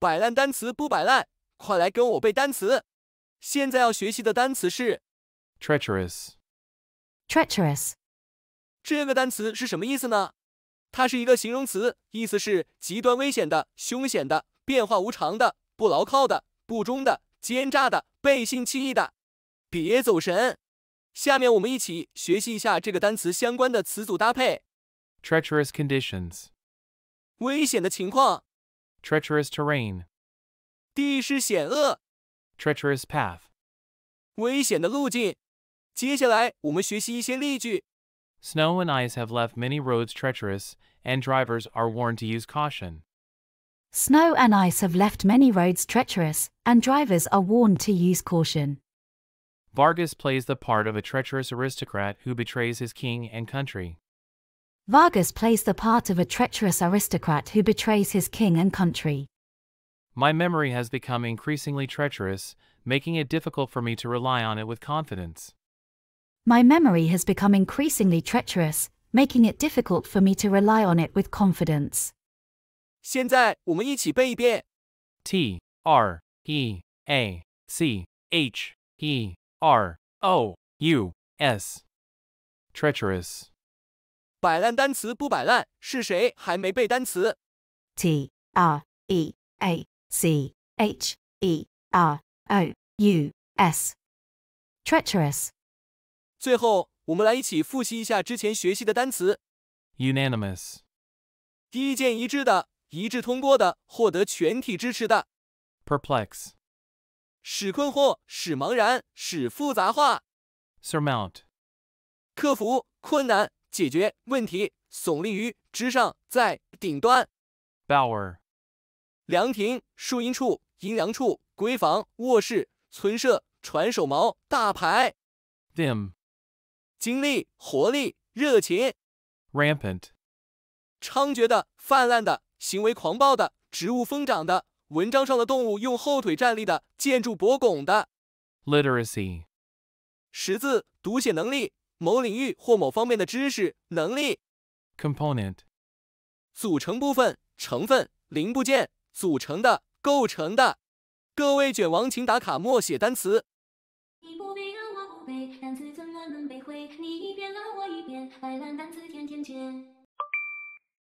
摆烂单词不摆烂，快来跟我背单词。现在要学习的单词是 treacherous。treacherous 这个单词是什么意思呢？它是一个形容词，意思是极端危险的、凶险的、变化无常的、不牢靠的、不忠的、奸诈的、背信弃义的。别走神，下面我们一起学习一下这个单词相关的词组搭配。treacherous conditions 危险的情况。treacherous terrain. path. path，危险的路径。接下来我们学习一些例句。Snow and ice have left many roads treacherous, and drivers are warned to use caution. Snow and ice have left many roads treacherous, and drivers are warned to use caution. Vargas plays the part of a treacherous aristocrat who betrays his king and country. Vargas plays the part of a treacherous aristocrat who betrays his king and country. My memory has become increasingly treacherous, making it difficult for me to rely on it with confidence. My memory has become increasingly treacherous, making it difficult for me to rely on it with confidence. 现在我们一起背一遍。T R E A C H E R O U S Treacherous 摆烂单词不摆烂，是谁还没背单词？T R E A C H E R O U S，treacherous。最后，我们来一起复习一下之前学习的单词。Unanimous，意见一致的，一致通过的，获得全体支持的。Perplex，使困惑，使茫然，使复杂化。Surmount，克服困难。解决问题。耸立于枝上，在顶端。Bower 凉亭、树荫处、阴凉处、闺房、卧室、村舍、船手锚、大牌。Dim 精力、活力、热情。Rampant 猖獗的、泛滥的、行为狂暴的、植物疯长的、文章上的动物用后腿站立的、建筑博拱的。Literacy 识字、读写能力。某领域或某方面的知识、能力、component、组成部分、成分、零部件、组成的、构成的。各位卷王，请打卡默写单词。你不背，我不背，单词怎么能背会？你一遍，我一遍。海蓝单词天天见。